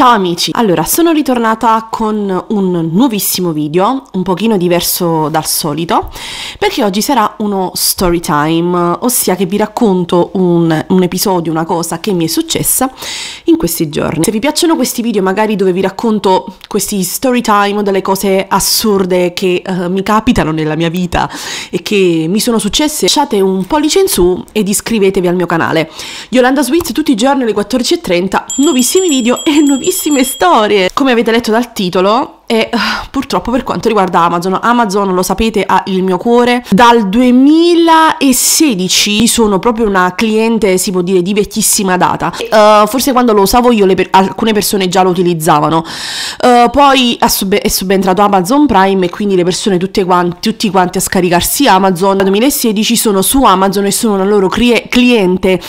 Ciao amici! Allora, sono ritornata con un nuovissimo video, un pochino diverso dal solito, perché oggi sarà uno story time, ossia che vi racconto un, un, episodio, una cosa che mi è successa in questi giorni. Se vi piacciono questi video, magari dove vi racconto questi story time, delle cose assurde che uh, mi capitano nella mia vita e che mi sono successe, lasciate un pollice in su ed iscrivetevi al mio canale. Yolanda Swiss tutti i giorni alle 14.30, nuovissimi video e nuovissimi bellissime storie. Come avete letto dal titolo, e uh, purtroppo per quanto riguarda Amazon, Amazon lo sapete ha il mio cuore, dal 2016 sono proprio una cliente si può dire di vecchissima data, uh, forse quando lo usavo io per- alcune persone già lo utilizzavano, uh, poi sub- è subentrato Amazon Prime e quindi le persone tutte quanti, tutti quanti a scaricarsi Amazon, dal 2016 sono su Amazon e sono una loro crie- cliente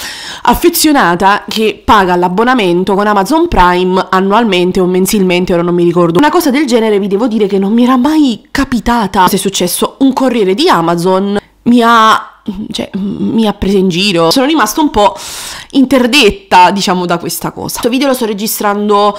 affezionata che paga l'abbonamento con Amazon Prime annualmente o mensilmente, ora non mi ricordo, una cosa del genere genere vi devo dire che non mi era mai capitata. Se è successo un corriere di Amazon mi ha cioè, mi ha preso in giro. Sono rimasta un po' interdetta, diciamo, da questa cosa. Questo video lo sto registrando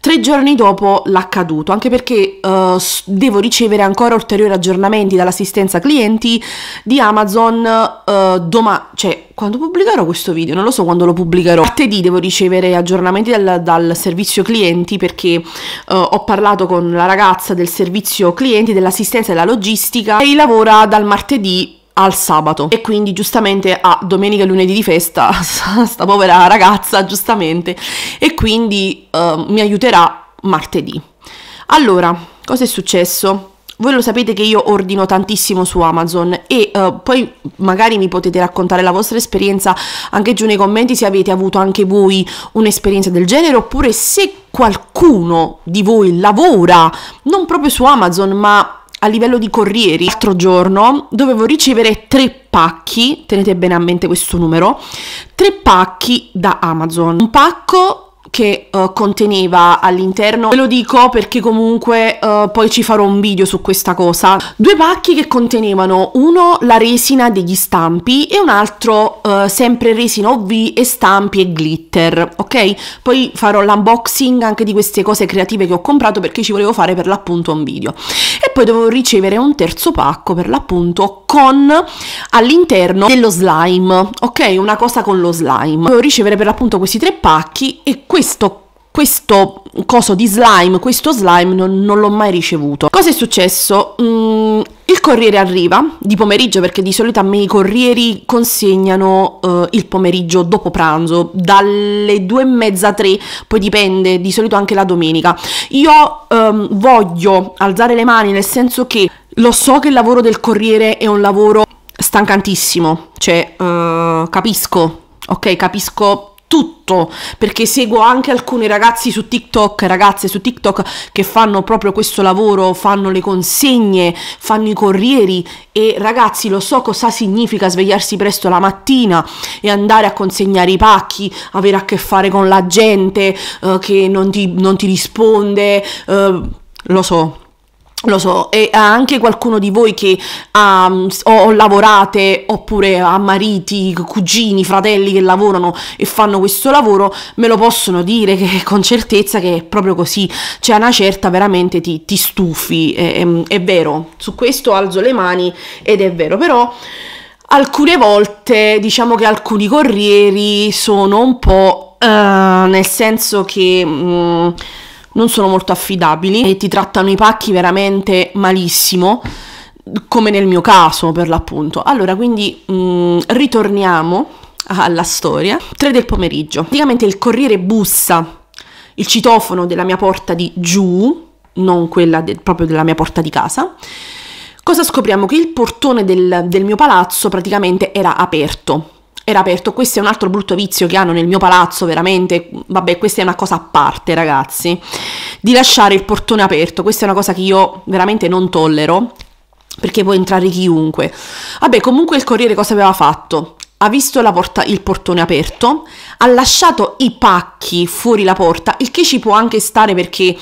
tre giorni dopo l'accaduto, anche perché uh, devo ricevere ancora ulteriori aggiornamenti dall'assistenza clienti di Amazon uh, eh, domani, cioè quando pubblicherò questo video, non lo so quando lo pubblicherò. Martedì devo ricevere aggiornamenti dal, dal servizio clienti perché uh, ho parlato con la ragazza del servizio clienti, dell'assistenza e della logistica e lavora dal martedì al sabato e quindi giustamente a domenica e lunedì di festa sta povera ragazza giustamente e quindi uh, mi aiuterà martedì allora cosa è successo voi lo sapete che io ordino tantissimo su Amazon e uh, poi magari mi potete raccontare la vostra esperienza anche giù nei commenti se avete avuto anche voi un'esperienza del genere oppure se qualcuno di voi lavora non proprio su Amazon ma a livello di corrieri. L'altro giorno dovevo ricevere tre pacchi, tenete bene a mente questo numero, tre pacchi da Amazon. Un pacco che uh, conteneva all'interno, ve lo dico perché comunque uh, poi ci farò un video su questa cosa, due pacchi che contenevano uno la resina degli stampi e un altro uh, sempre resina OV e stampi e glitter, ok? Poi farò l'unboxing anche di queste cose creative che ho comprato perché ci volevo fare per l'appunto un video. E poi dovevo ricevere un terzo pacco per l'appunto con all'interno dello slime, ok? Una cosa con lo slime. Dovevo ricevere per l'appunto questi tre pacchi e questo questo coso di slime, questo slime non, non l'ho mai ricevuto. Cosa è successo? Mm, il corriere arriva di pomeriggio perché di solito a me i corrieri consegnano uh, il pomeriggio dopo pranzo, dalle due e mezza a tre, poi dipende, di solito anche la domenica. Io um, voglio alzare le mani nel senso che lo so che il lavoro del corriere è un lavoro stancantissimo, cioè uh, capisco, ok, capisco tutto, perché seguo anche alcuni ragazzi su TikTok, ragazze su TikTok che fanno proprio questo lavoro, fanno le consegne, fanno i corrieri e ragazzi lo so cosa significa svegliarsi presto la mattina e andare a consegnare i pacchi, avere a che fare con la gente eh, che non ti, non ti risponde, eh, lo so, lo so, e anche qualcuno di voi che ha um, o lavorate oppure ha mariti, cugini, fratelli che lavorano e fanno questo lavoro, me lo possono dire che, con certezza che è proprio così. C'è cioè, una certa veramente ti, ti stufi, è, è, mm, è vero. Su questo alzo le mani ed è vero, però alcune volte diciamo che alcuni corrieri sono un po' uh, nel senso che... Um, non sono molto affidabili e ti trattano i pacchi veramente malissimo come nel mio caso per l'appunto. Allora, quindi mh, mm, ritorniamo alla storia. 3 del pomeriggio. Praticamente il corriere bussa il citofono della mia porta di giù, non quella de- proprio della mia porta di casa. Cosa scopriamo? Che il portone del, del mio palazzo praticamente era aperto era aperto. Questo è un altro brutto vizio che hanno nel mio palazzo, veramente. Vabbè, questa è una cosa a parte, ragazzi. Di lasciare il portone aperto, questa è una cosa che io veramente non tollero. Perché può entrare chiunque. Vabbè, comunque il Corriere cosa aveva fatto? ha visto porta, il portone aperto, ha lasciato i pacchi fuori la porta, il che ci può anche stare perché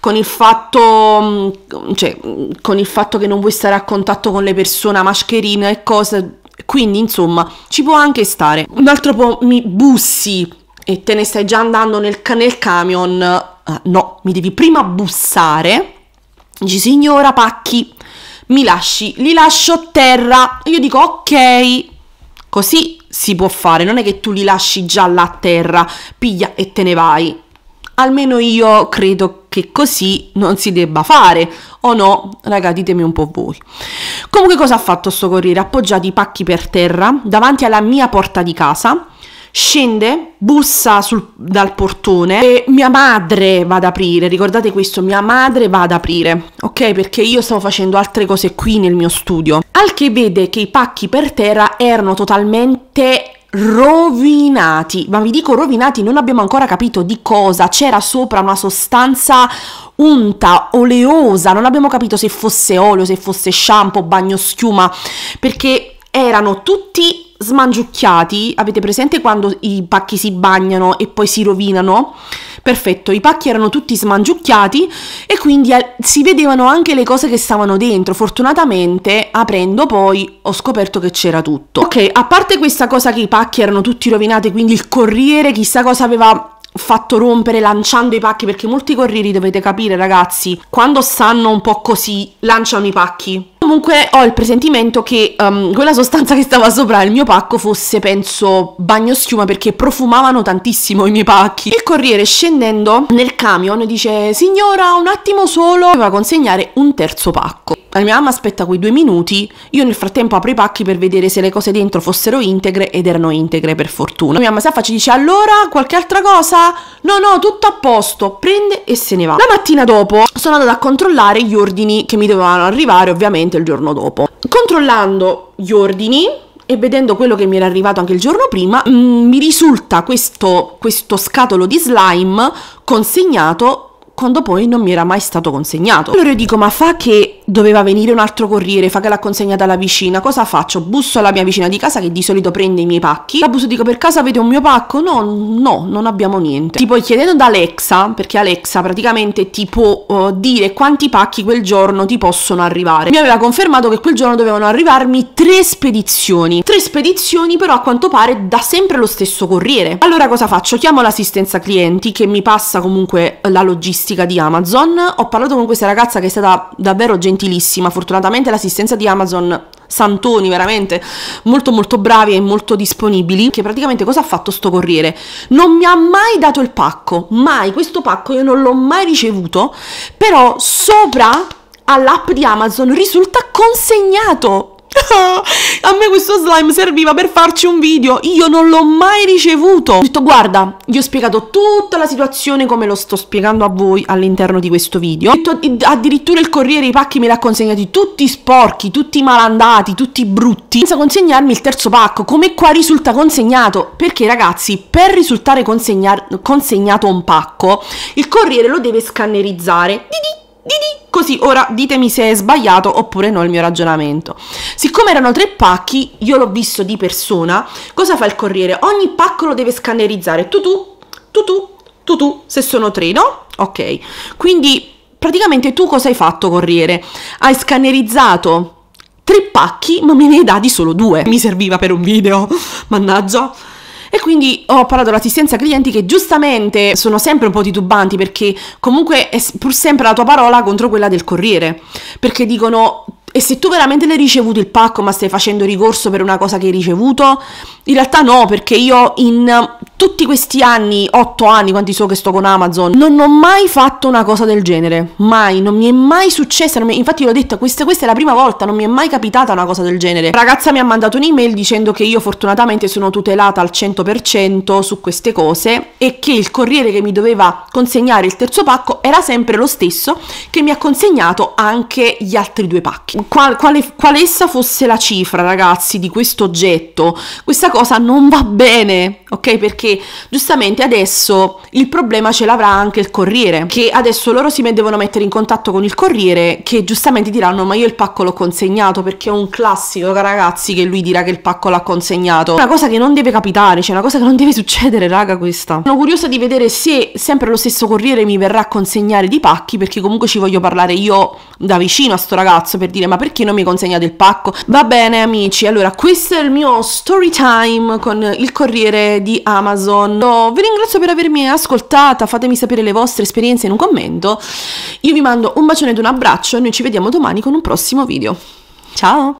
con il fatto, mm, cioè, mm, con il fatto che non vuoi stare a contatto con le persone, mascherine e cose, quindi, insomma, ci può anche stare. Un altro po' mi bussi e te ne stai già andando nel, nel camion. Uh, no, mi devi prima bussare. Dici, signora Pacchi, mi lasci, li lascio a terra. Io dico, ok, così si può fare. Non è che tu li lasci già là a terra, piglia e te ne vai. Almeno io credo che che così non si debba fare o no? Raga, ditemi un po' voi. Comunque cosa ha fatto sto corriere? Ha Appoggiati i pacchi per terra davanti alla mia porta di casa. Scende, bussa sul, dal portone e mia madre va ad aprire. Ricordate questo, mia madre va ad aprire, ok? Perché io stavo facendo altre cose qui nel mio studio. Al che vede che i pacchi per terra erano totalmente rovinati, ma vi dico rovinati, non abbiamo ancora capito di cosa, c'era sopra una sostanza unta, oleosa, non abbiamo capito se fosse olio, se fosse shampoo, bagno schiuma, perché erano tutti smangiucchiati, avete presente quando i pacchi si bagnano e poi si rovinano? Perfetto, i pacchi erano tutti smangiucchiati e quindi si vedevano anche le cose che stavano dentro. Fortunatamente, aprendo poi, ho scoperto che c'era tutto. Ok, a parte questa cosa che i pacchi erano tutti rovinati, quindi il corriere chissà cosa aveva fatto rompere lanciando i pacchi perché molti corrieri dovete capire ragazzi quando stanno un po' così lanciano i pacchi comunque ho il presentimento che um, quella sostanza che stava sopra il mio pacco fosse penso bagno schiuma perché profumavano tantissimo i miei pacchi il corriere scendendo nel camion dice signora un attimo solo doveva consegnare un terzo pacco la mia mamma aspetta quei due minuti, io nel frattempo apro i pacchi per vedere se le cose dentro fossero integre ed erano integre per fortuna. La mia mamma si affaccia e dice allora qualche altra cosa? No no tutto a posto, prende e se ne va. La mattina dopo sono andata a controllare gli ordini che mi dovevano arrivare ovviamente il giorno dopo. Controllando gli ordini e vedendo quello che mi era arrivato anche il giorno prima, mh, mm, mi risulta questo, questo scatolo di slime consegnato quando poi non mi era mai stato consegnato. Allora io dico ma fa che doveva venire un altro corriere, fa che l'ha consegnata alla vicina, cosa faccio? Busso alla mia vicina di casa che di solito prende i miei pacchi, la busso dico per casa avete un mio pacco? No, no, non abbiamo niente. Tipo chiedendo ad Alexa, perché Alexa praticamente ti può uh, dire quanti pacchi quel giorno ti possono arrivare. Mi aveva confermato che quel giorno dovevano arrivarmi tre spedizioni, tre spedizioni però a quanto pare da sempre lo stesso corriere. Allora cosa faccio? Chiamo l'assistenza clienti che mi passa comunque eh, la logistica di Amazon, ho parlato con questa ragazza che è stata davvero gentile utilissima. Fortunatamente l'assistenza di Amazon santoni veramente molto molto bravi e molto disponibili che praticamente cosa ha fatto sto corriere non mi ha mai dato il pacco mai questo pacco io non l'ho mai ricevuto però sopra all'app di Amazon risulta consegnato a me questo slime serviva per farci un video, io non l'ho mai ricevuto. Ho detto guarda, gli ho spiegato tutta la situazione come lo sto spiegando a voi all'interno di questo video. Ho detto addirittura il corriere i pacchi me li ha consegnati tutti sporchi, tutti malandati, tutti brutti, senza consegnarmi il terzo pacco, come qua risulta consegnato. Perché ragazzi, per risultare consegnato un pacco, il corriere lo deve scannerizzare. Didi, didi, così, ora ditemi se è sbagliato oppure no il mio ragionamento. Siccome erano tre pacchi, io l'ho visto di persona, cosa fa il corriere? Ogni pacco lo deve scannerizzare, tu tu, tu tu, tu tu, se sono tre, no? Ok, quindi praticamente tu cosa hai fatto corriere? Hai scannerizzato tre pacchi ma me ne hai dati solo due. Mi serviva per un video, mannaggia. E quindi ho parlato all'assistenza clienti che giustamente sono sempre un po' titubanti perché comunque è pur sempre la tua parola contro quella del corriere, perché dicono e se tu veramente l'hai ricevuto il pacco ma stai facendo ricorso per una cosa che hai ricevuto? In realtà no, perché io in tutti questi anni, 8 anni, quanti so che sto con Amazon, non ho mai fatto una cosa del genere. Mai, non mi è mai successa. Mi... Infatti, l'ho detto, questa, questa, è la prima volta, non mi è mai capitata una cosa del genere. ragazza mi ha mandato un'email dicendo che io fortunatamente sono tutelata al 100% su queste cose e che il corriere che mi doveva consegnare il terzo pacco era sempre lo stesso che mi ha consegnato anche gli altri due pacchi. Qual, quale, qual essa fosse la cifra, ragazzi, di questo oggetto, questa cosa non va bene, ok? Perché perché giustamente adesso il problema ce l'avrà anche il corriere, che adesso loro si devono mettere in contatto con il corriere che giustamente diranno ma io il pacco l'ho consegnato perché è un classico ragazzi che lui dirà che il pacco l'ha consegnato. Una cosa che non deve capitare, cioè una cosa che non deve succedere raga questa. Sono curiosa di vedere se sempre lo stesso corriere mi verrà a consegnare di pacchi perché comunque ci voglio parlare io da vicino a sto ragazzo per dire ma perché non mi consegnate il pacco? Va bene amici, allora questo è il mio story time con il corriere di Amazon Amazon. No, vi ringrazio per avermi ascoltata, fatemi sapere le vostre esperienze in un commento. Io vi mando un bacione ed un abbraccio e noi ci vediamo domani con un prossimo video. Ciao!